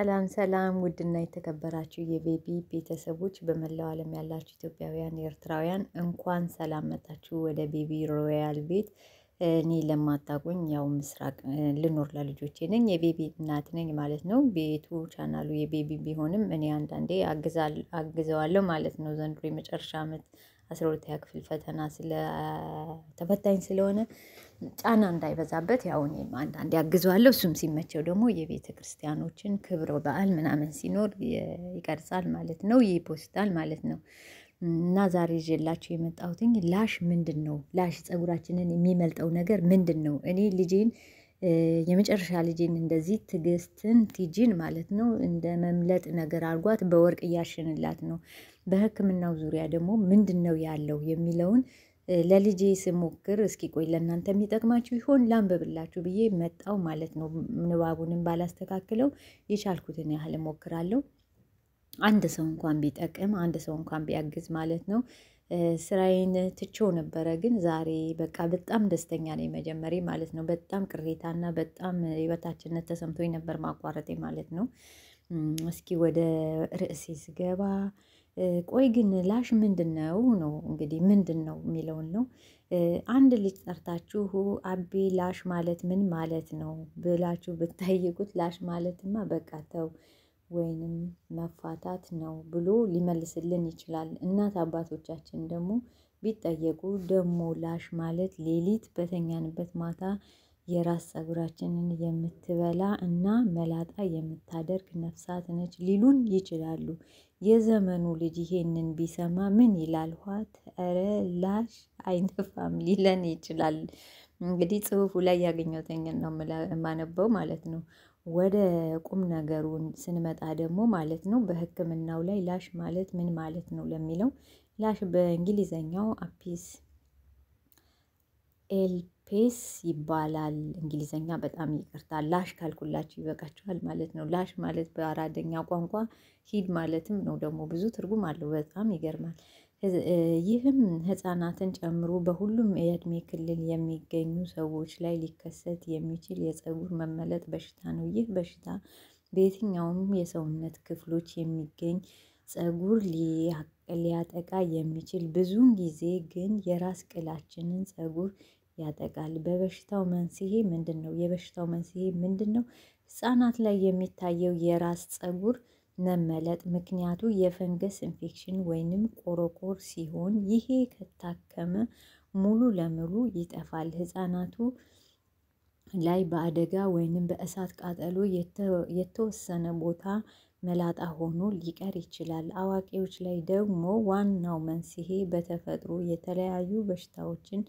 ሰላም ሰላም ውድና የተከበራችሁ የቤቢ ቤተሰቦች በመላው ዓለም ያላችሁ ኢትዮጵያውያን፣ ኤርትራውያን እንኳን ሰላም መጣችሁ ወደ ቤቢ ሮያል ቤት። እኔ ለማታቁኝ ያው ምስራቅ ልኖር ለልጆቼ ነኝ፣ የቤቢ እናት ነኝ ማለት ነው። ቤቱ ቻናሉ የቤቢ ቢሆንም እኔ አንዳንዴ አግዘዋለሁ ማለት ነው። ዘንድሮ የመጨረሻ ዓመት አስራ ሁለተኛ ክፍል ፈተና ተፈታኝ ስለሆነ ጫና እንዳይበዛበት ያው እኔም አንዳንድ ያግዘዋለሁ። እሱም ሲመቸው ደግሞ የቤተ ክርስቲያኖችን ክብረ በዓል ምናምን ሲኖር ይቀርጻል ማለት ነው፣ ይፖስታል ማለት ነው። እና ዛሬ ይዤላችሁ የመጣሁትኝ ላሽ ምንድን ነው ላሽ ፀጉራችንን የሚመልጠው ነገር ምንድን ነው? እኔ ልጄን የመጨረሻ ልጅን እንደዚህ ትግስትን ቲጂን ማለት ነው እንደ መምለጥ ነገር አድርጓት በወርቅ እያሸንላት ነው። በሕክምናው ዙሪያ ደግሞ ምንድን ነው ያለው የሚለውን ለልጄ ስሞክር እስኪ ቆይ ለእናንተ የሚጠቅማችሁ ይሆን ላንብብላችሁ ብዬ መጣው ማለት ነው። ንባቡንም ባላስተካክለው የቻልኩትን ያህል ሞክራለሁ። አንድ ሰው እንኳን ቢጠቅም አንድ ሰው እንኳን ቢያግዝ ማለት ነው። ስራዬን ትቼው ነበረ። ግን ዛሬ በቃ በጣም ደስተኛ ነኝ። መጀመሪ ማለት ነው በጣም ቅሬታና በጣም የበታችነት ተሰምቶኝ ነበር ማቋረጤ ማለት ነው። እስኪ ወደ ርዕሴ ስገባ ቆይ ግን ላሽ ምንድን ነው እንግዲህ ነው የሚለውን ነው። አንድ ልጅ ጠርታችሁ አቤ ላሽ ማለት ምን ማለት ነው ብላችሁ ብትጠይቁት ላሽ ማለትማ በቃ ተው ወይንም መፋታት ነው ብሎ ሊመልስልን ይችላል። እናት አባቶቻችን ደግሞ ቢጠየቁ ደሞ ላሽ ማለት ሌሊት በተኛንበት ማታ የራስ ጸጉራችንን የምትበላ እና መላጣ የምታደርግ ነፍሳት ነች ሊሉን ይችላሉ። የዘመኑ ልጅ ይሄንን ቢሰማ ምን ይላል? ኋት ኧረ ላሽ አይነፋም ሊለን ይችላል። እንግዲህ ጽሁፉ ላይ ያገኘሁትን ነው የማነበው ማለት ነው ወደ ቁም ነገሩ ስንመጣ ደግሞ ማለት ነው በህክምናው ላይ ላሽ ማለት ምን ማለት ነው ለሚለው ላሽ በእንግሊዘኛው አፒስ ኤልፔስ ይባላል። እንግሊዘኛ በጣም ይቅርታ፣ ላሽ ካልኩላችሁ ይበቃችኋል ማለት ነው። ላሽ ማለት በአራደኛ ቋንቋ ሂድ ማለትም ነው። ደግሞ ብዙ ትርጉም አለው። በጣም ይገርማል። ይህም ህጻናትን ጨምሮ በሁሉም የእድሜ ክልል የሚገኙ ሰዎች ላይ ሊከሰት የሚችል የፀጉር መመለጥ በሽታ ነው። ይህ በሽታ በየትኛውም የሰውነት ክፍሎች የሚገኝ ፀጉር ሊያጠቃ የሚችል ብዙውን ጊዜ ግን የራስ ቅላችንን ፀጉር ያጠቃል። በበሽታው መንስኤ ነው? የበሽታው መንስኤ ምንድነው? ህፃናት ላይ የሚታየው የራስ ፀጉር መመለጥ ምክንያቱ የፈንገስ ኢንፌክሽን ወይንም ቆረቆር ሲሆን ይሄ ከታከመ ሙሉ ለሙሉ ይጠፋል። ህጻናቱ ላይ በአደጋ ወይንም በእሳት ቃጠሎ የተወሰነ ቦታ መላጣ ሆኖ ሊቀር ይችላል። አዋቂዎች ላይ ደግሞ ዋናው መንስኤ በተፈጥሮ የተለያዩ በሽታዎችን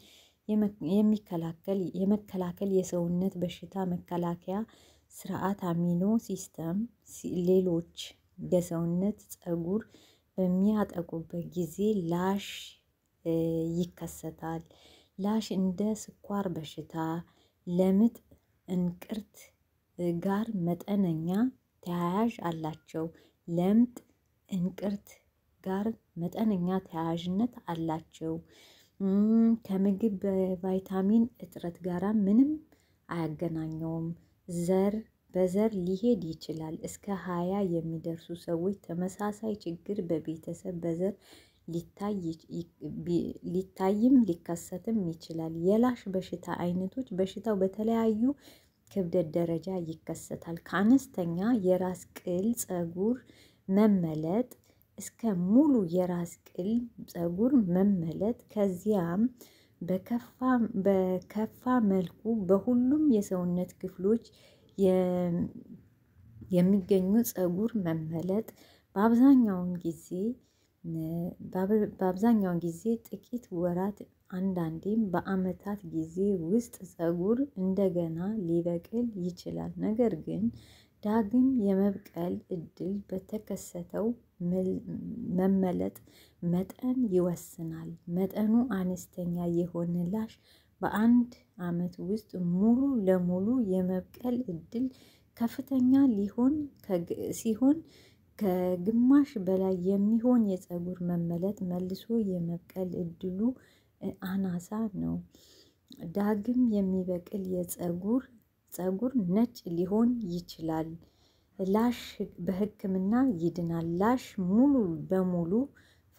የሚከላከል የመከላከል የሰውነት በሽታ መከላከያ ስርዓት አሚኖ ሲስተም ሌሎች የሰውነት ፀጉር በሚያጠቁበት ጊዜ ላሽ ይከሰታል። ላሽ እንደ ስኳር በሽታ ለምጥ እንቅርት ጋር መጠነኛ ተያያዥ አላቸው። ለምጥ እንቅርት ጋር መጠነኛ ተያያዥነት አላቸው። ከምግብ በቫይታሚን እጥረት ጋር ምንም አያገናኘውም። ዘር በዘር ሊሄድ ይችላል። እስከ ሃያ የሚደርሱ ሰዎች ተመሳሳይ ችግር በቤተሰብ በዘር ሊታይም ሊከሰትም ይችላል። የላሽ በሽታ አይነቶች በሽታው በተለያዩ ክብደት ደረጃ ይከሰታል። ከአነስተኛ የራስ ቅል ፀጉር መመለጥ እስከ ሙሉ የራስ ቅል ፀጉር መመለጥ ከዚያም በከፋ መልኩ በሁሉም የሰውነት ክፍሎች የሚገኙ ፀጉር መመለጥ በአብዛኛውን ጊዜ በአብዛኛውን ጊዜ ጥቂት ወራት አንዳንዴም በአመታት ጊዜ ውስጥ ፀጉር እንደገና ሊበቅል ይችላል። ነገር ግን ዳግም የመብቀል እድል በተከሰተው መመለጥ መጠን ይወስናል። መጠኑ አነስተኛ የሆነ ላሽ በአንድ ዓመት ውስጥ ሙሉ ለሙሉ የመብቀል እድል ከፍተኛ ሊሆን ሲሆን ከግማሽ በላይ የሚሆን የፀጉር መመለጥ መልሶ የመብቀል እድሉ አናሳ ነው። ዳግም የሚበቅል የፀጉር ፀጉር ነጭ ሊሆን ይችላል። ላሽ በህክምና ይድናል። ላሽ ሙሉ በሙሉ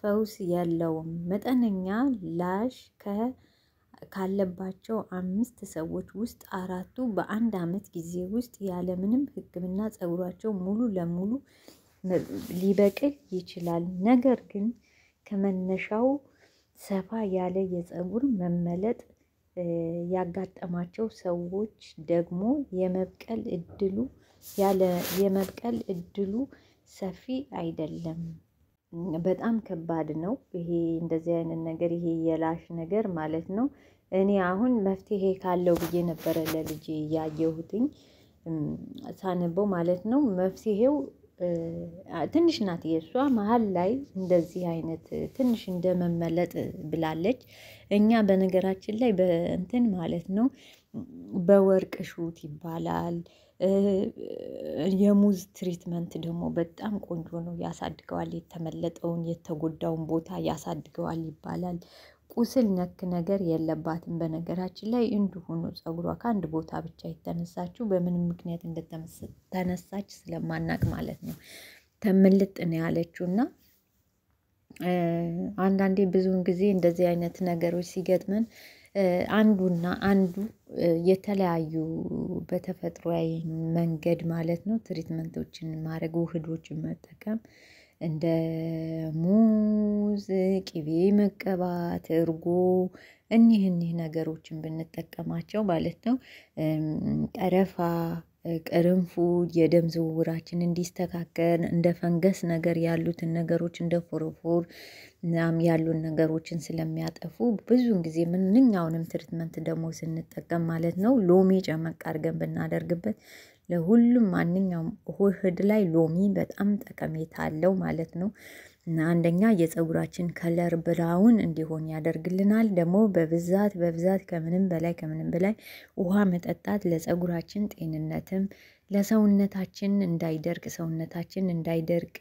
ፈውስ የለውም። መጠነኛ ላሽ ካለባቸው አምስት ሰዎች ውስጥ አራቱ በአንድ ዓመት ጊዜ ውስጥ ያለምንም ህክምና ፀጉራቸው ሙሉ ለሙሉ ሊበቅል ይችላል። ነገር ግን ከመነሻው ሰፋ ያለ የፀጉር መመለጥ ያጋጠማቸው ሰዎች ደግሞ የመብቀል እድሉ ያለ የመብቀል እድሉ ሰፊ አይደለም። በጣም ከባድ ነው። ይሄ እንደዚህ አይነት ነገር ይሄ የላሽ ነገር ማለት ነው። እኔ አሁን መፍትሄ ካለው ብዬ ነበረ ለልጅ ያየሁትኝ ሳነበው ማለት ነው መፍትሄው ትንሽ ናት የእሷ መሀል ላይ እንደዚህ አይነት ትንሽ እንደመመለጥ ብላለች። እኛ በነገራችን ላይ በእንትን ማለት ነው በወርቅ ሹት ይባላል። የሙዝ ትሪትመንት ደግሞ በጣም ቆንጆ ነው፣ ያሳድገዋል። የተመለጠውን የተጎዳውን ቦታ ያሳድገዋል ይባላል። ቁስል ነክ ነገር የለባትም። በነገራችን ላይ እንዲሁ ነው ጸጉሯ ከአንድ ቦታ ብቻ የተነሳችው በምንም ምክንያት እንደተነሳች ስለማናቅ ማለት ነው ተምልጥ ነው ያለችው እና አንዳንዴ ብዙውን ጊዜ እንደዚህ አይነት ነገሮች ሲገጥመን አንዱና አንዱ የተለያዩ በተፈጥሯዊ መንገድ ማለት ነው ትሪትመንቶችን ማድረግ ውህዶችን መጠቀም እንደ ሙዝ፣ ቅቤ መቀባት፣ እርጎ እኒህ እኒህ ነገሮችን ብንጠቀማቸው ማለት ነው ቀረፋ ቅርንፉድ የደም ዝውውራችን እንዲስተካከል እንደ ፈንገስ ነገር ያሉትን ነገሮች እንደ ፎረፎር ናም ያሉን ነገሮችን ስለሚያጠፉ ብዙን ጊዜ ምንኛውንም ትሪትመንት ደግሞ ስንጠቀም ማለት ነው ሎሚ ጨመቅ አድርገን ብናደርግበት ለሁሉም ማንኛውም ውህድ ላይ ሎሚ በጣም ጠቀሜታ አለው ማለት ነው። አንደኛ የፀጉራችን ከለር ብራውን እንዲሆን ያደርግልናል። ደግሞ በብዛት በብዛት ከምንም በላይ ከምንም በላይ ውሃ መጠጣት ለፀጉራችን ጤንነትም ለሰውነታችን እንዳይደርቅ ሰውነታችን እንዳይደርቅ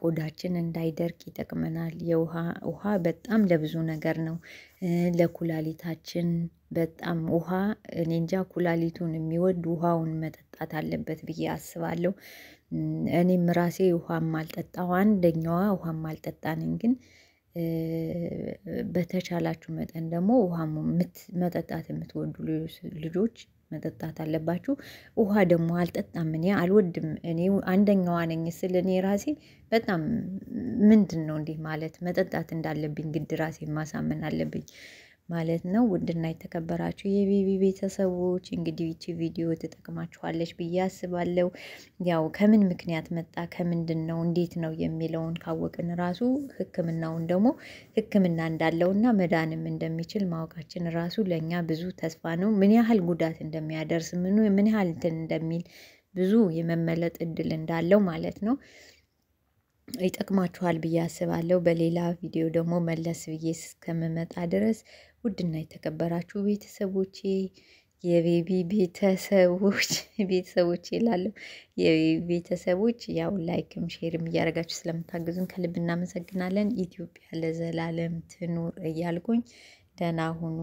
ቆዳችን እንዳይደርቅ ይጠቅመናል። የውሃ ውሃ በጣም ለብዙ ነገር ነው። ለኩላሊታችን በጣም ውሃ እኔ እንጃ ኩላሊቱን የሚወድ ውሃውን መጠጣት አለበት ብዬ አስባለሁ። እኔም ራሴ ውሃ የማልጠጣው አንደኛዋ ውሃ የማልጠጣ ነኝ። ግን በተቻላችሁ መጠን ደግሞ ውሃ መጠጣት የምትወዱ ልጆች መጠጣት አለባችሁ። ውሃ ደግሞ አልጠጣም እኔ አልወድም እኔ አንደኛዋ ነኝ ስል እኔ ራሴ በጣም ምንድነው እንዲህ ማለት መጠጣት እንዳለብኝ ግድ ራሴ ማሳመን አለብኝ። ማለት ነው። ውድና የተከበራችሁ የቢቢ ቤተሰቦች እንግዲህ ይቺ ቪዲዮ ትጠቅማችኋለች ብዬ አስባለሁ። ያው ከምን ምክንያት መጣ ከምንድን ነው እንዴት ነው የሚለውን ካወቅን ራሱ ሕክምናውን ደግሞ ሕክምና እንዳለውና መዳንም እንደሚችል ማወቃችን ራሱ ለእኛ ብዙ ተስፋ ነው። ምን ያህል ጉዳት እንደሚያደርስ ምኑ ምን ያህል እንትን እንደሚል ብዙ የመመለጥ እድል እንዳለው ማለት ነው። ይጠቅማችኋል ብዬ አስባለሁ። በሌላ ቪዲዮ ደግሞ መለስ ብዬ እስከምመጣ ድረስ ውድና የተከበራችሁ ቤተሰቦቼ የቤቢ ቤተሰቦች ቤተሰቦች ይላለሁ። የቤቢ ቤተሰቦች ያው ላይክም ሼርም እያደረጋችሁ ስለምታግዙን ከልብ እናመሰግናለን። ኢትዮጵያ ለዘላለም ትኑር እያልኩኝ ደህና ሁኑ።